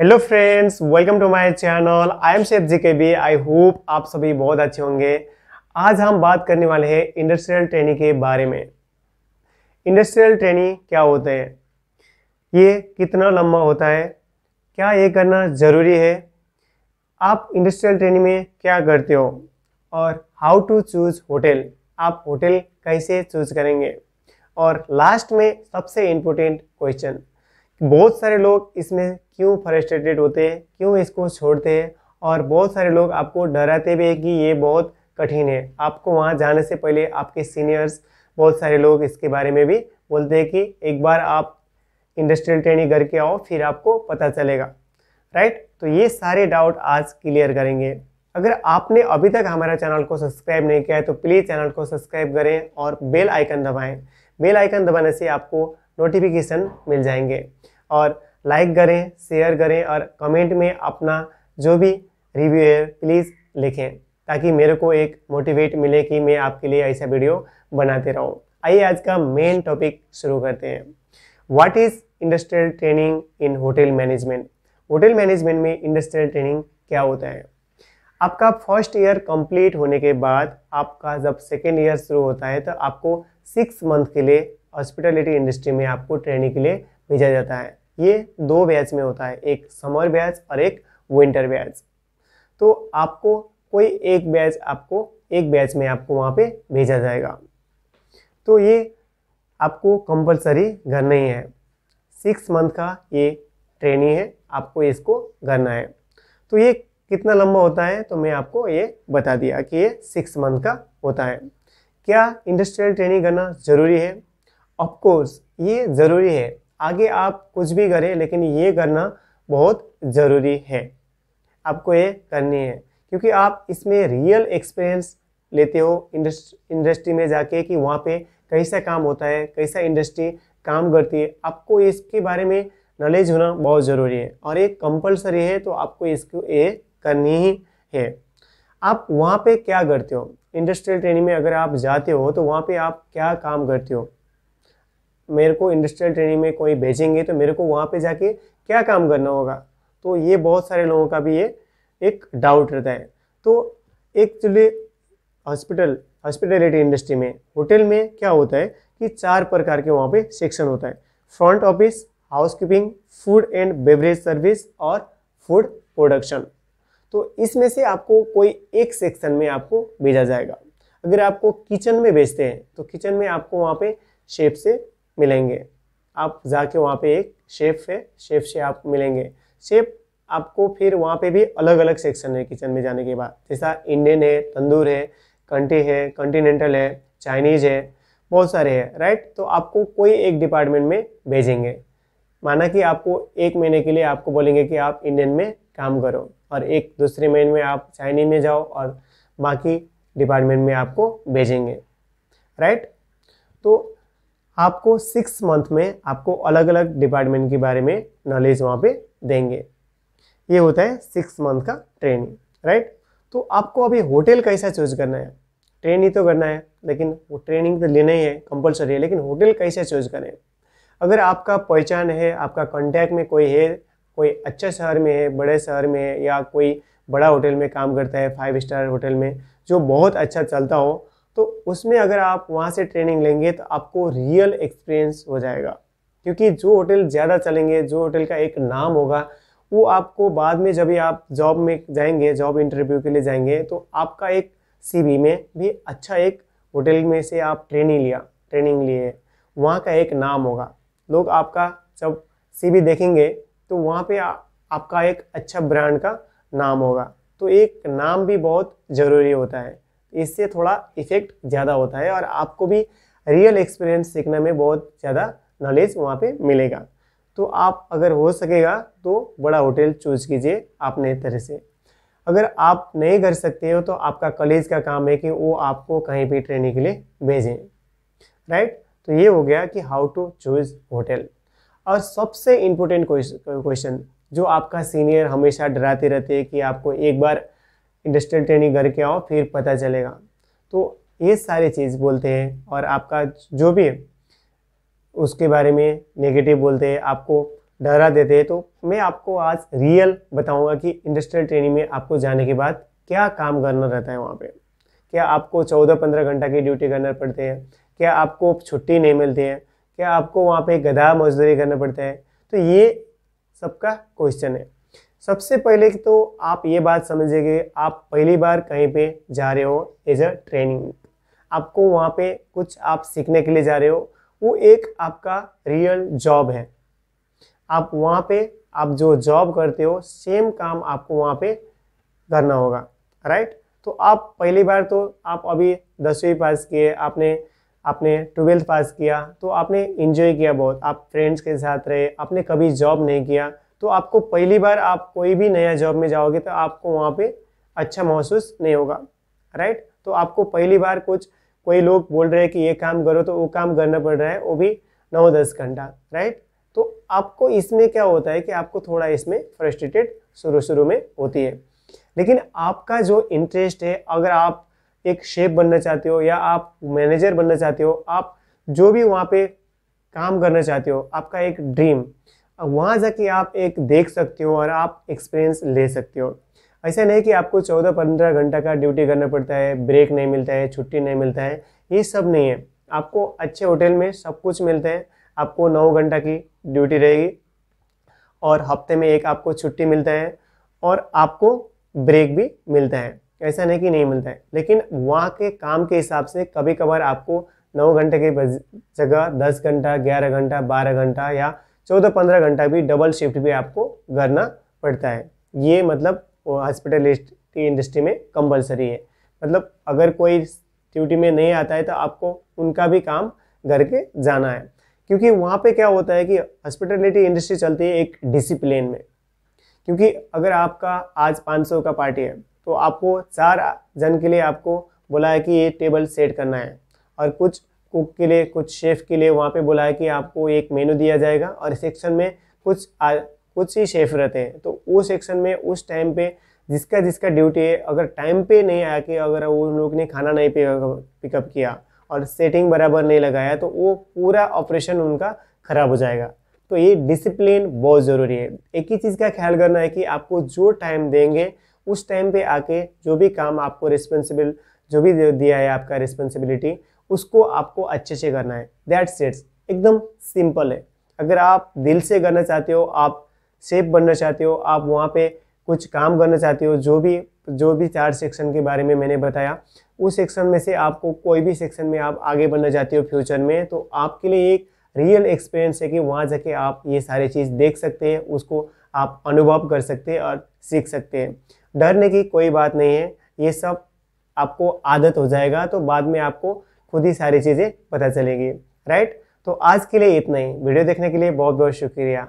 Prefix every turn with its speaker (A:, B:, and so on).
A: Hello friends welcome to my channel I am chef G K B I hope आप सभी बहुत अच्छे होंगे आज हम बात करने वाले हैं इंडस्ट्रियल ट्रेनिंग के बारे में इंडस्ट्रियल ट्रेनिंग क्या होते हैं ये कितना लंबा होता है क्या ये करना ज़रूरी है आप इंडस्ट्रियल ट्रेनिंग में क्या करते हो और हाउ टू चूज़ होटल आप होटल कैसे चूज़ करेंगे और लास्ट में सबसे इम्पोर्टेंट क्वेश्चन बहुत सारे लोग इसमें क्यों फ्रस्ट्रेटेड होते हैं क्यों इसको छोड़ते हैं और बहुत सारे लोग आपको डराते भी हैं कि ये बहुत कठिन है आपको वहाँ जाने से पहले आपके सीनियर्स बहुत सारे लोग इसके बारे में भी बोलते हैं कि एक बार आप इंडस्ट्रियल ट्रेनिंग करके आओ फिर आपको पता चलेगा राइट तो ये सारे डाउट आज क्लियर करेंगे अगर आपने अभी तक हमारा चैनल को सब्सक्राइब नहीं किया है तो प्लीज़ चैनल को सब्सक्राइब करें और बेल आइकन दबाएं बेल आइकन दबाने से आपको नोटिफिकेशन मिल जाएंगे और लाइक करें शेयर करें और कमेंट में अपना जो भी रिव्यू है प्लीज़ लिखें ताकि मेरे को एक मोटिवेट मिले कि मैं आपके लिए ऐसा वीडियो बनाते रहूं। आइए आज का मेन टॉपिक शुरू करते हैं what is industrial training in hotel management hotel management में इंडस्ट्रियल ट्रेनिंग क्या होता है आपका फर्स्ट ईयर कंप्लीट होने के बाद आपका जब सेकेंड ईयर शुरू होता है तो आपको सिक्स मंथ के लिए हॉस्पिटलिटी इंडस्ट्री में आपको ट्रेनिंग के लिए भेजा जाता है ये दो बैच में होता है एक समर बैच और एक विंटर बैच तो आपको कोई एक बैच आपको एक बैच में आपको वहाँ पे भेजा जाएगा तो ये आपको कंपलसरी करना ही है सिक्स मंथ का ये ट्रेनिंग है आपको इसको करना है तो ये कितना लंबा होता है तो मैं आपको ये बता दिया कि ये सिक्स मंथ का होता है क्या इंडस्ट्रियल ट्रेनिंग करना ज़रूरी है ऑफकोर्स ये ज़रूरी है आगे आप कुछ भी करें लेकिन ये करना बहुत ज़रूरी है आपको ये करनी है क्योंकि आप इसमें रियल एक्सपीरियंस लेते हो इंडस्ट्री में जाके कि वहाँ पे कैसा काम होता है कैसा इंडस्ट्री काम करती है आपको इसके बारे में नॉलेज होना बहुत ज़रूरी है और ये कंपलसरी है तो आपको इसको ये करनी ही है आप वहाँ पे क्या करते हो इंडस्ट्रियल ट्रेनिंग में अगर आप जाते हो तो वहाँ पे आप क्या काम करते हो मेरे को इंडस्ट्रियल ट्रेनिंग में कोई भेजेंगे तो मेरे को वहाँ पे जाके क्या काम करना होगा तो ये बहुत सारे लोगों का भी ये एक डाउट रहता है तो एक चलिए हॉस्पिटल हॉस्पिटलिटी इंडस्ट्री में होटल में क्या होता है कि चार प्रकार के वहाँ पे सेक्शन होता है front office housekeeping food and beverage service और फूड प्रोडक्शन तो इसमें से आपको कोई एक सेक्शन में आपको भेजा जाएगा अगर आपको किचन में भेजते हैं तो किचन में आपको वहाँ पे शेफ से मिलेंगे आप जाके वहाँ पे एक शेफ है शेफ से आप मिलेंगे शेफ आपको फिर वहाँ पे भी अलग अलग सेक्शन है किचन में जाने के बाद जैसा इंडियन है तंदूर है कंटी है कंटिनेंटल है चाइनीज़ है बहुत सारे हैं राइट तो आपको कोई एक डिपार्टमेंट में भेजेंगे माना कि आपको एक महीने के लिए आपको बोलेंगे कि आप इंडियन में काम करो और एक दूसरे महीने में आप चाइनीज में जाओ और बाकी डिपार्टमेंट में आपको भेजेंगे राइट तो आपको सिक्स मंथ में आपको अलग अलग डिपार्टमेंट के बारे में नॉलेज वहाँ पे देंगे ये होता है सिक्स मंथ का ट्रेनिंग राइट तो आपको अभी होटल कैसा चूज करना है ट्रेन ही तो करना है लेकिन वो ट्रेनिंग तो लेना ही है कंपलसरी है लेकिन होटल कैसे चूज करें अगर आपका पहचान है आपका कॉन्टैक्ट में कोई है कोई अच्छा शहर में है बड़े शहर में है या कोई बड़ा होटल में काम करता है फाइव स्टार होटल में जो बहुत अच्छा चलता हो तो उसमें अगर आप वहाँ से ट्रेनिंग लेंगे तो आपको रियल एक्सपीरियंस हो जाएगा क्योंकि जो होटल ज़्यादा चलेंगे जो होटल का एक नाम होगा वो आपको बाद में जब भी आप जॉब में जाएंगे जॉब इंटरव्यू के लिए जाएंगे तो आपका एक सी में भी अच्छा एक होटल में से आप ट्रेनिंग लिया ट्रेनिंग लिए वहाँ का एक नाम होगा लोग आपका जब सी देखेंगे तो वहाँ पे आ, आपका एक अच्छा ब्रांड का नाम होगा तो एक नाम भी बहुत ज़रूरी होता है इससे थोड़ा इफेक्ट ज़्यादा होता है और आपको भी रियल एक्सपीरियंस सीखने में बहुत ज़्यादा नॉलेज वहाँ पे मिलेगा तो आप अगर हो सकेगा तो बड़ा होटल चूज कीजिए अपने तरह से अगर आप नहीं कर सकते हो तो आपका कॉलेज का काम है कि वो आपको कहीं भी ट्रेनिंग के लिए भेजें राइट तो ये हो गया कि हाउ टू चूज होटल और सबसे इम्पोर्टेंट क्वेश्चन जो आपका सीनियर हमेशा डराते रहते हैं कि आपको एक बार इंडस्ट्रियल ट्रेनिंग करके आओ फिर पता चलेगा तो ये सारी चीज़ बोलते हैं और आपका जो भी उसके बारे में नेगेटिव बोलते हैं आपको डरा देते हैं तो मैं आपको आज रियल बताऊंगा कि इंडस्ट्रियल ट्रेनिंग में आपको जाने के बाद क्या काम करना रहता है वहाँ पे क्या आपको चौदह पंद्रह घंटा की ड्यूटी करना पड़ते हैं क्या आपको छुट्टी नहीं मिलती है क्या आपको वहाँ पे गधा मजदूरी करना पड़ता है तो ये सबका क्वेश्चन है सबसे पहले तो आप ये बात समझिएगा आप पहली बार कहीं पे जा रहे हो एज अ ट्रेनिंग आपको वहाँ पे कुछ आप सीखने के लिए जा रहे हो वो एक आपका रियल जॉब है आप वहाँ पे आप जो जॉब करते हो सेम काम आपको वहाँ पे करना होगा राइट तो आप पहली बार तो आप अभी दसवीं पास किए आपने आपने ट्वेल्थ पास किया तो आपने इन्जॉय किया बहुत आप फ्रेंड्स के साथ रहे आपने कभी जॉब नहीं किया तो आपको पहली बार आप कोई भी नया जॉब में जाओगे तो आपको वहाँ पे अच्छा महसूस नहीं होगा राइट तो आपको पहली बार कुछ कोई लोग बोल रहे हैं कि ये काम करो तो वो काम करना पड़ रहा है वो भी नौ दस घंटा राइट तो आपको इसमें क्या होता है कि आपको थोड़ा इसमें फ्रस्ट्रेटेड शुरू शुरू में होती है लेकिन आपका जो इंटरेस्ट है अगर आप एक शेफ बनना चाहते हो या आप मैनेजर बनना चाहते हो आप जो भी वहाँ पे काम करना चाहते हो आपका एक ड्रीम अब वहाँ जाके आप एक देख सकते हो और आप एक्सपीरियंस ले सकते हो ऐसा नहीं कि आपको चौदह पंद्रह घंटा का ड्यूटी करना पड़ता है ब्रेक नहीं मिलता है छुट्टी नहीं मिलता है ये सब नहीं है आपको अच्छे होटल में सब कुछ मिलता है आपको नौ घंटा की ड्यूटी रहेगी और हफ्ते में एक आपको छुट्टी मिलता है और आपको ब्रेक भी मिलता है ऐसा नहीं कि नहीं मिलता है लेकिन वहाँ के काम के हिसाब से कभी कभार आपको नौ घंटे के जगह दस घंटा ग्यारह घंटा बारह घंटा या चौदह पंद्रह घंटा भी डबल शिफ्ट भी आपको करना पड़ता है ये मतलब हॉस्पिटलिटी इंडस्ट्री में कंपलसरी है मतलब अगर कोई ड्यूटी में नहीं आता है तो आपको उनका भी काम करके जाना है क्योंकि वहाँ पे क्या होता है कि हॉस्पिटलिटी इंडस्ट्री चलती है एक डिसिप्लिन में क्योंकि अगर आपका आज 500 का पार्टी है तो आपको चार जन के लिए आपको बोला है कि ये टेबल सेट करना है और कुछ कुक के लिए कुछ शेफ़ के लिए वहाँ पे है कि आपको एक मेनू दिया जाएगा और सेक्शन में कुछ आ, कुछ ही शेफ़ रहते हैं तो वो सेक्शन में उस टाइम पे जिसका जिसका ड्यूटी है अगर टाइम पे नहीं आया कि अगर उन लोग ने खाना नहीं पिकअप किया और सेटिंग बराबर नहीं लगाया तो वो पूरा ऑपरेशन उनका ख़राब हो जाएगा तो ये डिसिप्लिन बहुत ज़रूरी है एक ही चीज़ का ख्याल करना है कि आपको जो टाइम देंगे उस टाइम पे आके जो भी काम आपको रिस्पॉन्सिबल जो भी दिया है आपका रिस्पॉन्सिबिलिटी उसको आपको अच्छे से करना है दैट्स सेट्स एकदम सिंपल है अगर आप दिल से करना चाहते हो आप सेफ बनना चाहते हो आप वहाँ पे कुछ काम करना चाहते हो जो भी जो भी चार सेक्शन के बारे में मैंने बताया उस सेक्शन में से आपको कोई भी सेक्शन में आप आगे बढ़ना चाहते हो फ्यूचर में तो आपके लिए एक रियल एक्सपीरियंस है कि वहाँ जाके आप ये सारी चीज़ देख सकते हैं उसको आप अनुभव कर सकते हैं और सीख सकते हैं डरने की कोई बात नहीं है ये सब आपको आदत हो जाएगा तो बाद में आपको खुद ही सारी चीज़ें पता चलेगी राइट तो आज के लिए इतना ही वीडियो देखने के लिए बहुत बहुत शुक्रिया